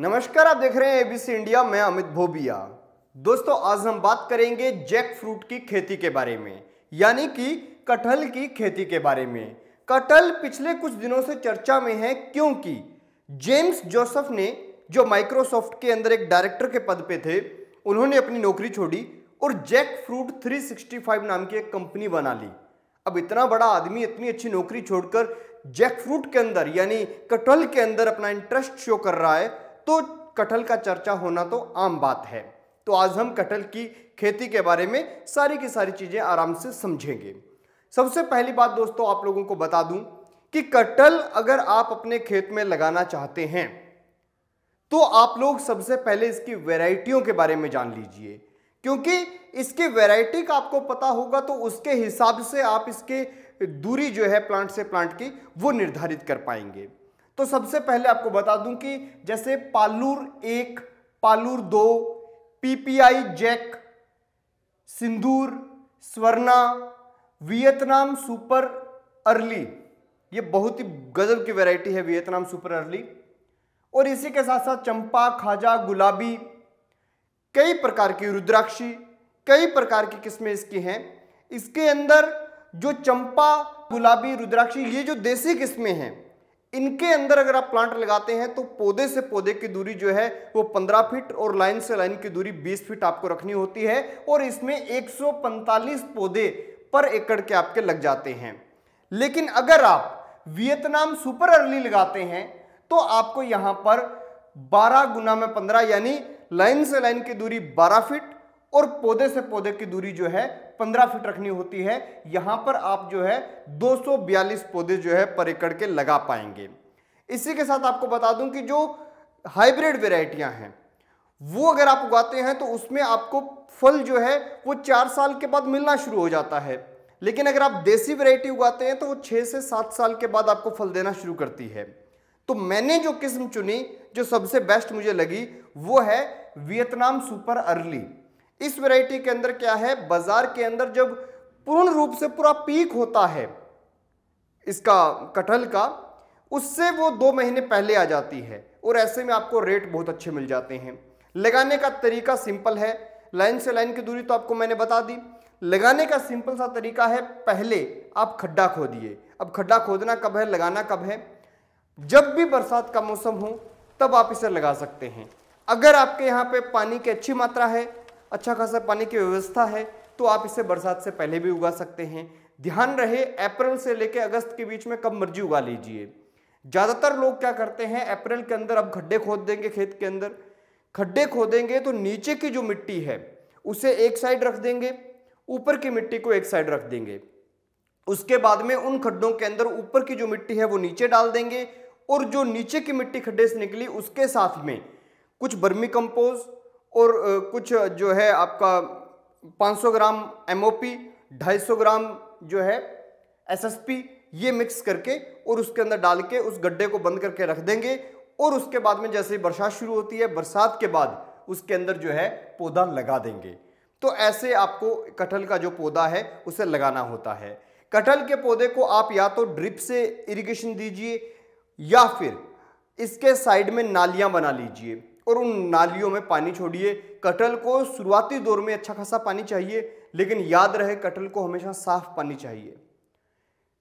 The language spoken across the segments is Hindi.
नमस्कार आप देख रहे हैं एबीसी इंडिया मैं अमित भोबिया दोस्तों आज हम बात करेंगे जैक फ्रूट की खेती के बारे में यानी कि कटहल की खेती के बारे में कटहल पिछले कुछ दिनों से चर्चा में है क्योंकि जेम्स जोसफ ने जो माइक्रोसॉफ्ट के अंदर एक डायरेक्टर के पद पे थे उन्होंने अपनी नौकरी छोड़ी और जैक फ्रूट 365 नाम की एक कंपनी बना ली अब इतना बड़ा आदमी इतनी अच्छी नौकरी छोड़कर जैक फ्रूट के अंदर यानी कटहल के अंदर अपना इंटरेस्ट शो कर रहा है तो कटहल का चर्चा होना तो आम बात है तो आज हम कटहल की खेती के बारे में सारी की सारी चीज़ें आराम से समझेंगे सबसे पहली बात दोस्तों आप लोगों को बता दूं कि कटहल अगर आप अपने खेत में लगाना चाहते हैं तो आप लोग सबसे पहले इसकी वेराइटियों के बारे में जान लीजिए क्योंकि इसके वेराइटी का आपको पता होगा तो उसके हिसाब से आप इसके दूरी जो है प्लांट से प्लांट की वो निर्धारित कर पाएंगे तो सबसे पहले आपको बता दूं कि जैसे पालूर एक पालूर दो PPI jack Sindhur Swarna Vietnam super early ये बहुत ही गजब की वैरायटी है वियतनाम सुपर अर्ली और इसी के साथ साथ चंपा खाजा गुलाबी कई प्रकार की रुद्राक्षी कई प्रकार की किस्में इसकी हैं इसके अंदर जो चंपा गुलाबी रुद्राक्षी ये जो देसी किस्में हैं इनके अंदर अगर आप प्लांट लगाते हैं तो पौधे से पौधे की दूरी जो है वो 15 फीट और लाइन से लाइन की दूरी 20 फीट आपको रखनी होती है और इसमें 145 पौधे पर एकड़ के आपके लग जाते हैं लेकिन अगर आप वियतनाम सुपर अर्ली लगाते हैं तो आपको यहां पर 12 गुना में 15 यानी लाइन से लाइन की दूरी 12 फीट और पौधे से पौधे की दूरी जो है 15 फीट रखनी होती है यहां पर आप जो है 242 पौधे जो है पर एकड़ के लगा पाएंगे इसी के साथ आपको बता दूं कि जो हाइब्रिड वेराइटियां हैं वो अगर आप उगाते हैं तो उसमें आपको फल जो है वो चार साल के बाद मिलना शुरू हो जाता है लेकिन अगर आप देसी वेराइटी उगाते हैं तो वो छः से सात साल के बाद आपको फल देना शुरू करती है तो मैंने जो किस्म चुनी जो सबसे बेस्ट मुझे लगी वो है वियतनाम सुपर अर्ली इस वैरायटी के अंदर क्या है बाजार के अंदर जब पूर्ण रूप से पूरा पीक होता है इसका कटहल का उससे वो दो महीने पहले आ जाती है और ऐसे में आपको रेट बहुत अच्छे मिल जाते हैं लगाने का तरीका सिंपल है लाइन से लाइन की दूरी तो आपको मैंने बता दी लगाने का सिंपल सा तरीका है पहले आप खड्डा खोदिए अब खड्डा खोदना कब है लगाना कब है जब भी बरसात का मौसम हो तब आप इसे लगा सकते हैं अगर आपके यहाँ पे पानी की अच्छी मात्रा है अच्छा खासा पानी की व्यवस्था है तो आप इसे बरसात से पहले भी उगा सकते हैं ध्यान रहे अप्रैल से लेकर अगस्त के बीच में कब मर्जी उगा लीजिए ज़्यादातर लोग क्या करते हैं अप्रैल के अंदर अब खड्डे खोद देंगे खेत के अंदर खड्डे खोदेंगे तो नीचे की जो मिट्टी है उसे एक साइड रख देंगे ऊपर की मिट्टी को एक साइड रख देंगे उसके बाद में उन खड्डों के अंदर ऊपर की जो मिट्टी है वो नीचे डाल देंगे और जो नीचे की मिट्टी खड्डे से निकली उसके साथ में कुछ बर्मी कंपोज और कुछ जो है आपका 500 ग्राम एम ओ पी ढाई ग्राम जो है एसएसपी ये मिक्स करके और उसके अंदर डाल के उस गड्ढे को बंद करके रख देंगे और उसके बाद में जैसे ही बरसात शुरू होती है बरसात के बाद उसके अंदर जो है पौधा लगा देंगे तो ऐसे आपको कटहल का जो पौधा है उसे लगाना होता है कटहल के पौधे को आप या तो ड्रिप से इरिगेशन दीजिए या फिर इसके साइड में नालियां बना लीजिए और उन नालियों में पानी छोड़िए कटल को शुरुआती दौर में अच्छा खासा पानी चाहिए लेकिन याद रहे कटल को हमेशा साफ पानी चाहिए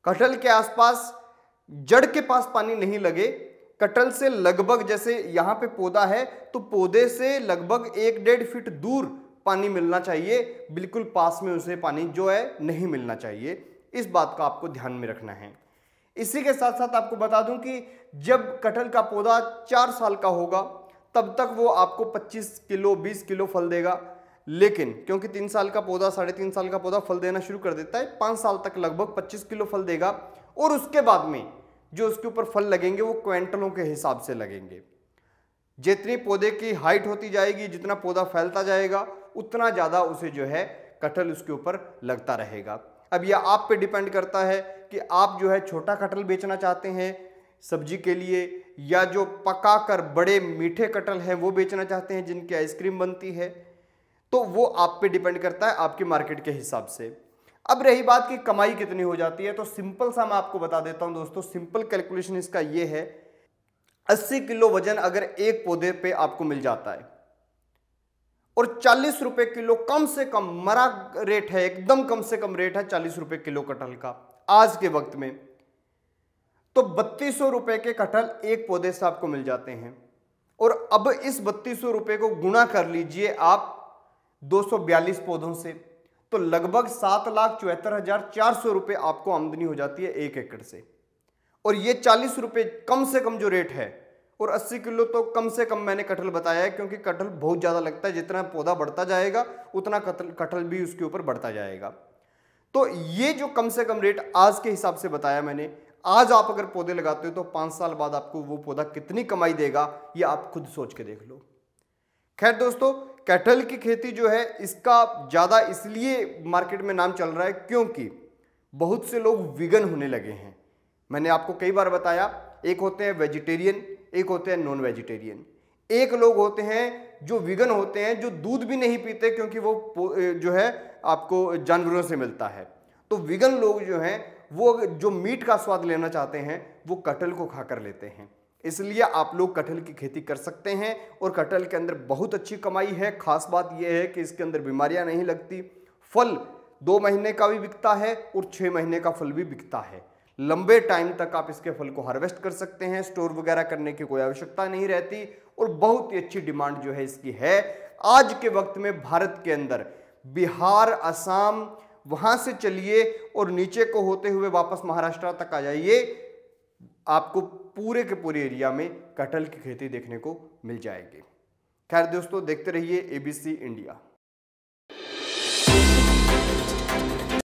कटल के आसपास जड़ के पास पानी नहीं लगे कटल से लगभग जैसे यहाँ पे पौधा है तो पौधे से लगभग एक डेढ़ फीट दूर पानी मिलना चाहिए बिल्कुल पास में उसे पानी जो है नहीं मिलना चाहिए इस बात का आपको ध्यान में रखना है इसी के साथ साथ आपको बता दूं कि जब कटहल का पौधा चार साल का होगा तब तक वो आपको 25 किलो 20 किलो फल देगा लेकिन क्योंकि तीन साल का पौधा साढ़े तीन साल का पौधा फल देना शुरू कर देता है पाँच साल तक लगभग 25 किलो फल देगा और उसके बाद में जो उसके ऊपर फल लगेंगे वो क्विंटलों के हिसाब से लगेंगे जितनी पौधे की हाइट होती जाएगी जितना पौधा फैलता जाएगा उतना ज़्यादा उसे जो है कटहल उसके ऊपर लगता रहेगा अब यह आप पर डिपेंड करता है कि आप जो है छोटा कटहल बेचना चाहते हैं सब्जी के लिए या जो पका कर बड़े मीठे कटल हैं वो बेचना चाहते हैं जिनकी आइसक्रीम बनती है तो वो आप पे डिपेंड करता है आपके मार्केट के हिसाब से अब रही बात की कमाई कितनी हो जाती है तो सिंपल सा मैं आपको बता देता हूं दोस्तों सिंपल कैलकुलेशन इसका ये है 80 किलो वजन अगर एक पौधे पे आपको मिल जाता है और चालीस रुपए किलो कम से कम मरा रेट है एकदम कम से कम रेट है चालीस रुपए किलो कटहल का आज के वक्त में तो बत्तीस रुपए के कटहल एक पौधे से आपको मिल जाते हैं और अब इस बत्तीस रुपए को गुणा कर लीजिए आप 242 पौधों से तो लगभग सात लाख चौहत्तर हजार चार सौ रुपए आपको आमदनी हो जाती है एक एकड़ से और ये चालीस रुपए कम से कम जो रेट है और 80 किलो तो कम से कम मैंने कटहल बताया है क्योंकि कटहल बहुत ज़्यादा लगता है जितना पौधा बढ़ता जाएगा उतना कटहल भी उसके ऊपर बढ़ता जाएगा तो ये जो कम से कम रेट आज के हिसाब से बताया मैंने आज आप अगर पौधे लगाते हो तो पाँच साल बाद आपको वो पौधा कितनी कमाई देगा ये आप खुद सोच के देख लो खैर दोस्तों कैटल की खेती जो है इसका ज़्यादा इसलिए मार्केट में नाम चल रहा है क्योंकि बहुत से लोग विगन होने लगे हैं मैंने आपको कई बार बताया एक होते हैं वेजिटेरियन एक होते हैं नॉन वेजिटेरियन एक लोग होते हैं जो विगन होते हैं जो दूध भी नहीं पीते क्योंकि वो जो है आपको जानवरों से मिलता है तो विगन लोग जो हैं वो जो मीट का स्वाद लेना चाहते हैं वो कटहल को खा कर लेते हैं इसलिए आप लोग कटहल की खेती कर सकते हैं और कटहल के अंदर बहुत अच्छी कमाई है खास बात यह है कि इसके अंदर बीमारियां नहीं लगती फल दो महीने का भी बिकता है और छः महीने का फल भी बिकता है लंबे टाइम तक आप इसके फल को हार्वेस्ट कर सकते हैं स्टोर वगैरह करने की कोई आवश्यकता नहीं रहती और बहुत ही अच्छी डिमांड जो है इसकी है आज के वक्त में भारत के अंदर बिहार असम वहां से चलिए और नीचे को होते हुए वापस महाराष्ट्र तक आ जाइए आपको पूरे के पूरे एरिया में कटहल की खेती देखने को मिल जाएगी खैर दोस्तों देखते रहिए एबीसी इंडिया